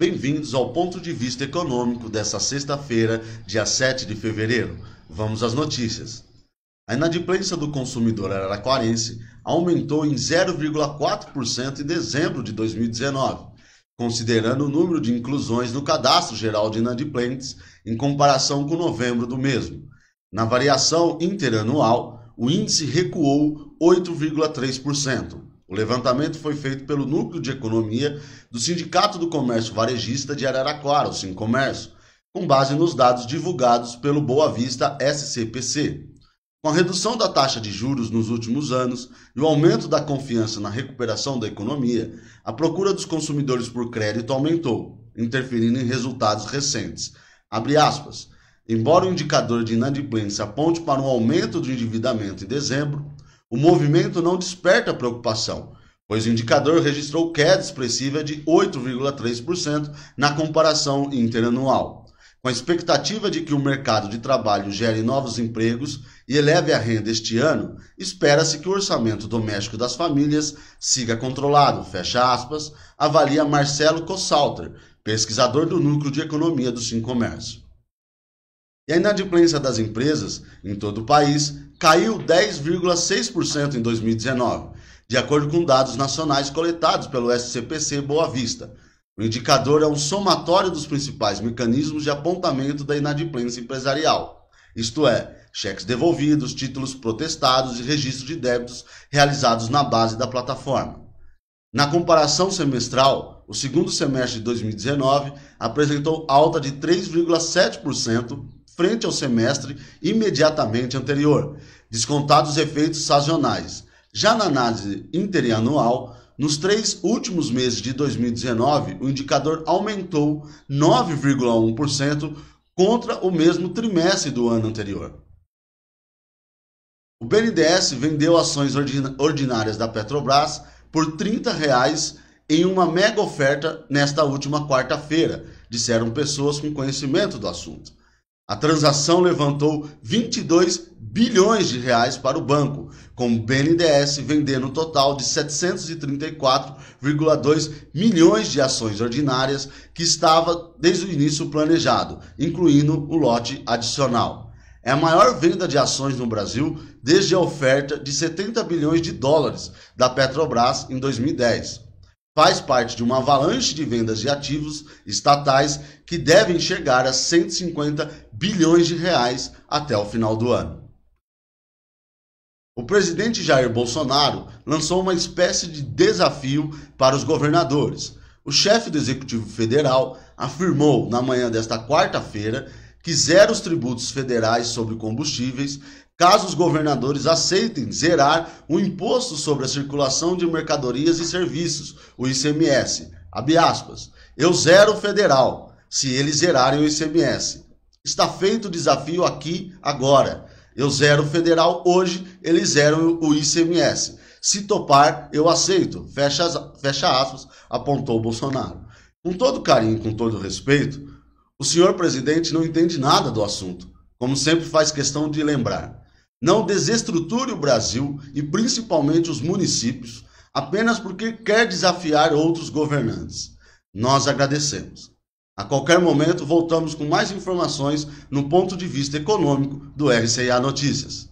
Bem-vindos ao ponto de vista econômico desta sexta-feira, dia 7 de fevereiro. Vamos às notícias. A inadimplência do consumidor araquarense aumentou em 0,4% em dezembro de 2019, considerando o número de inclusões no Cadastro Geral de Inadimplentes em comparação com novembro do mesmo. Na variação interanual, o índice recuou 8,3%. O levantamento foi feito pelo Núcleo de Economia do Sindicato do Comércio Varejista de Araraquara, o Sincomércio, com base nos dados divulgados pelo Boa Vista SCPC. Com a redução da taxa de juros nos últimos anos e o aumento da confiança na recuperação da economia, a procura dos consumidores por crédito aumentou, interferindo em resultados recentes. Aspas, Embora o indicador de inadimplência aponte para um aumento do endividamento em dezembro, o movimento não desperta preocupação, pois o indicador registrou queda expressiva de 8,3% na comparação interanual. Com a expectativa de que o mercado de trabalho gere novos empregos e eleve a renda este ano, espera-se que o orçamento doméstico das famílias siga controlado, fecha aspas, avalia Marcelo Cossalter, pesquisador do Núcleo de Economia do Sim Comércio. E a inadimplência das empresas em todo o país caiu 10,6% em 2019, de acordo com dados nacionais coletados pelo SCPC Boa Vista. O indicador é um somatório dos principais mecanismos de apontamento da inadimplência empresarial, isto é, cheques devolvidos, títulos protestados e registro de débitos realizados na base da plataforma. Na comparação semestral, o segundo semestre de 2019 apresentou alta de 3,7% frente ao semestre imediatamente anterior, descontados efeitos sazonais. Já na análise interianual, nos três últimos meses de 2019, o indicador aumentou 9,1% contra o mesmo trimestre do ano anterior. O BNDES vendeu ações ordinárias da Petrobras por R$ 30 reais em uma mega oferta nesta última quarta-feira, disseram pessoas com conhecimento do assunto. A transação levantou 22 bilhões de reais para o banco, com o BNDES vendendo um total de 734,2 milhões de ações ordinárias que estava desde o início planejado, incluindo o lote adicional. É a maior venda de ações no Brasil desde a oferta de 70 bilhões de dólares da Petrobras em 2010 faz parte de uma avalanche de vendas de ativos estatais que devem chegar a 150 bilhões de reais até o final do ano. O presidente Jair Bolsonaro lançou uma espécie de desafio para os governadores. O chefe do Executivo Federal afirmou na manhã desta quarta-feira que zera os tributos federais sobre combustíveis caso os governadores aceitem zerar o imposto sobre a circulação de mercadorias e serviços, o ICMS. Abre aspas. Eu zero federal, se eles zerarem o ICMS. Está feito o desafio aqui agora. Eu zero o federal hoje, eles zeram o ICMS. Se topar, eu aceito. Fecha, fecha aspas, apontou Bolsonaro. Com todo carinho, com todo respeito, o senhor presidente não entende nada do assunto, como sempre faz questão de lembrar. Não desestruture o Brasil e principalmente os municípios apenas porque quer desafiar outros governantes. Nós agradecemos. A qualquer momento voltamos com mais informações no ponto de vista econômico do RCA Notícias.